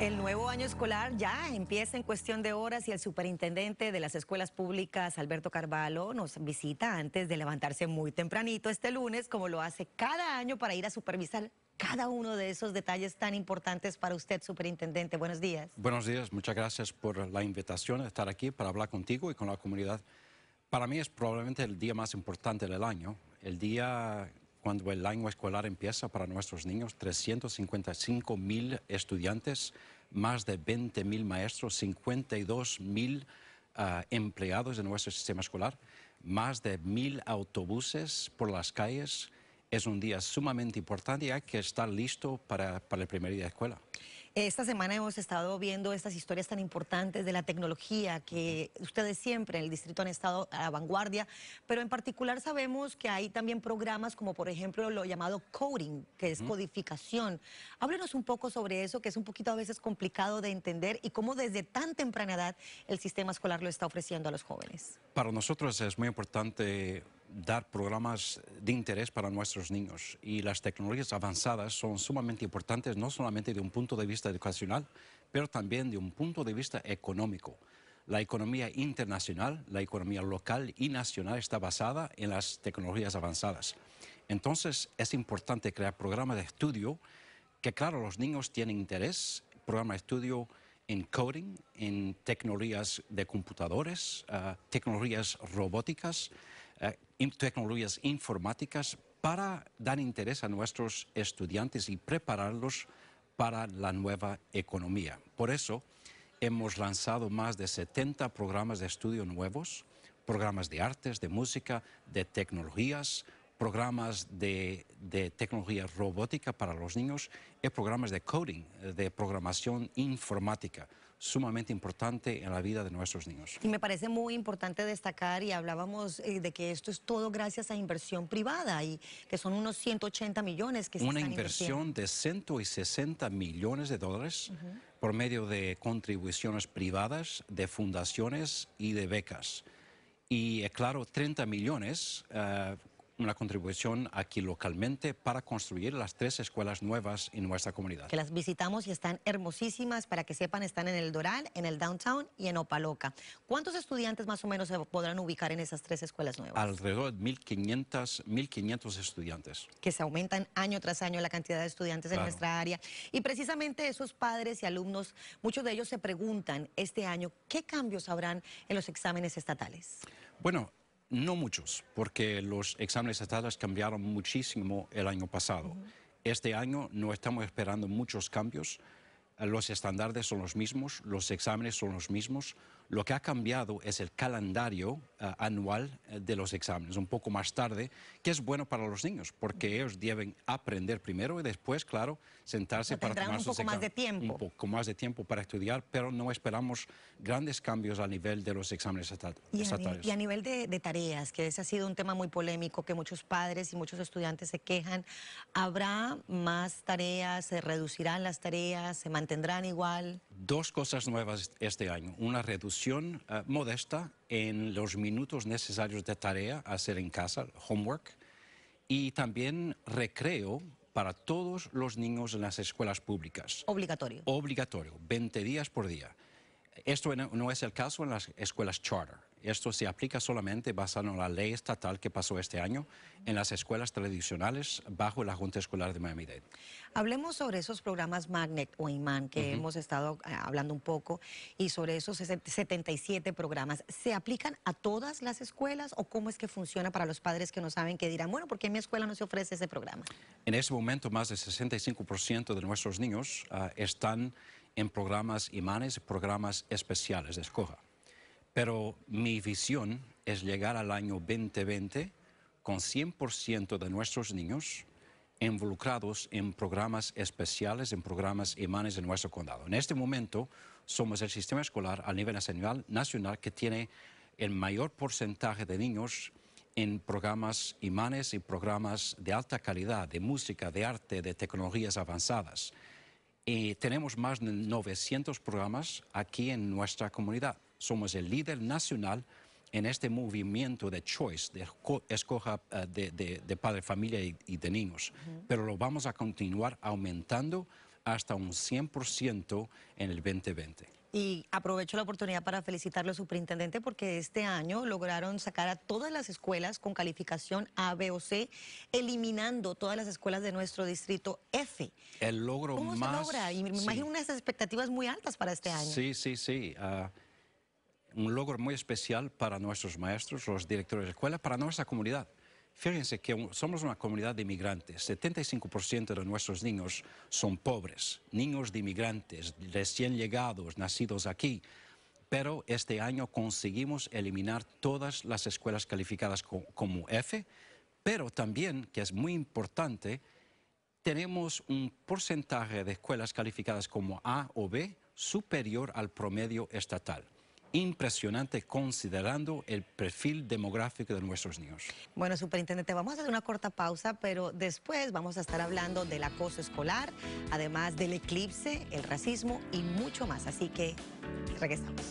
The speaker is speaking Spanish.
El nuevo año escolar ya empieza en cuestión de horas y el superintendente de las escuelas públicas, Alberto Carvalho, nos visita antes de levantarse muy tempranito este lunes, como lo hace cada año, para ir a supervisar cada uno de esos detalles tan importantes para usted, superintendente. Buenos días. Buenos días, muchas gracias por la invitación de estar aquí para hablar contigo y con la comunidad. Para mí es probablemente el día más importante del año, el día cuando el año escolar empieza para nuestros niños, 355 mil estudiantes, más de 20 mil maestros, 52 mil ah, empleados de nuestro sistema escolar, más de mil autobuses por las calles. Es un día sumamente importante y hay que estar listo para, para el primer día de escuela. Esta semana hemos estado viendo estas historias tan importantes de la tecnología que ustedes siempre en el distrito han estado a la vanguardia, pero en particular sabemos que hay también programas como por ejemplo lo llamado coding, que es codificación. Háblenos un poco sobre eso, que es un poquito a veces complicado de entender y cómo desde tan temprana edad el sistema escolar lo está ofreciendo a los jóvenes. Para nosotros es muy importante dar programas de interés para nuestros niños. Y las tecnologías avanzadas son sumamente importantes, no solamente de un punto de vista educacional, pero también de un punto de vista económico. La economía internacional, la economía local y nacional está basada en las tecnologías avanzadas. Entonces es importante crear programas de estudio que, claro, los niños tienen interés, programas de estudio en coding, en tecnologías de computadores, ah, tecnologías robóticas, tecnologías informáticas para dar interés a nuestros estudiantes y prepararlos para la nueva economía. Por eso hemos lanzado más de 70 programas de estudio nuevos, programas de artes, de música, de tecnologías, programas de, tecnología robótica para los niños y programas de coding, de programación informática sumamente importante en la vida de nuestros niños. Y me parece muy importante destacar, y hablábamos eh, de que esto es todo gracias a inversión privada, y que son unos 180 millones que se Una inversión de 160 millones de dólares por medio de contribuciones privadas, de fundaciones y de becas. Y eh, claro, 30 millones eh, una contribución aquí localmente para construir las tres escuelas nuevas en nuestra comunidad. Que las visitamos y están hermosísimas, para que sepan, están en el Doral, en el Downtown y en Opaloca. ¿Cuántos estudiantes más o menos se podrán ubicar en esas tres escuelas nuevas? Alrededor de 1.500, 1.500 estudiantes. Que se aumentan año tras año la cantidad de estudiantes en nuestra área. Y precisamente esos padres y alumnos, muchos de ellos se preguntan este año, ¿qué cambios habrán en los exámenes estatales? Bueno, no muchos, porque los exámenes estatales cambiaron muchísimo el año pasado. Este año no estamos esperando muchos cambios los estándares son los mismos, los exámenes son los mismos. Lo que ha cambiado es el calendario eh, anual eh, de los exámenes, un poco más tarde, que es bueno para los niños, porque ellos deben aprender primero y después, claro, sentarse para tomar un poco más de tiempo. Un poco más de tiempo para estudiar, pero no esperamos grandes cambios a nivel de los exámenes estatales. Y a, nivel, de, de tareas, que ese ha sido un tema muy polémico, que muchos padres y muchos estudiantes se quejan, ¿habrá más tareas? ¿Se reducirán las tareas? ¿Se mantendrán? ¿TENDRÁN igual? Dos cosas nuevas este año. Una reducción eh, modesta en los minutos necesarios de tarea a hacer en casa, homework, y también recreo para todos los niños en las escuelas públicas. Obligatorio. Obligatorio, 20 días por día. Esto no es el caso en las escuelas charter. Esto se aplica solamente basado en la ley estatal que pasó este año en las escuelas tradicionales bajo la Junta Escolar de Miami-Dade. Hablemos sobre esos programas Magnet o Imán que hemos estado eh, hablando un poco y sobre esos 77 programas. ¿Se aplican a todas las escuelas o cómo es que funciona para los padres que no saben qué dirán, bueno, ¿por qué en mi escuela no se ofrece ese programa? En ese momento más del 65% de nuestros niños ah, están en programas imanes, programas especiales de escoja. Pero mi visión es llegar al año 2020 con 100% de nuestros niños involucrados en programas especiales, en programas imanes en nuestro condado. En este momento somos el sistema escolar a nivel nacional, que tiene el mayor porcentaje de niños en programas imanes y programas de alta calidad, de música, de arte, de tecnologías avanzadas. Y tenemos más de 900 programas aquí en nuestra comunidad. Somos el líder nacional en este movimiento de choice, de escoja eh, de, padre, familia y, de niños. Pero lo vamos a continuar aumentando hasta un 100% en el 2020. Y aprovecho la oportunidad para felicitarlo, superintendente, porque este año lograron sacar a todas las escuelas con calificación A, B o C, eliminando todas las escuelas de nuestro distrito F. El logro ¿Cómo más... se logra? Y me imagino unas expectativas muy altas para este año. Sí, sí, sí. Ah, un logro muy especial para nuestros maestros, los directores de escuela, para nuestra comunidad. Fíjense que somos una comunidad de inmigrantes. 75% de nuestros niños son pobres, niños de inmigrantes, recién llegados, nacidos aquí. Pero este año conseguimos eliminar todas las escuelas calificadas como F, pero también, que es muy importante, tenemos un porcentaje de escuelas calificadas como A o B superior al promedio estatal impresionante considerando el perfil demográfico de nuestros niños. Bueno, superintendente, vamos a hacer una corta pausa, pero después vamos a estar hablando del acoso escolar, además del eclipse, el racismo y mucho más. Así que regresamos.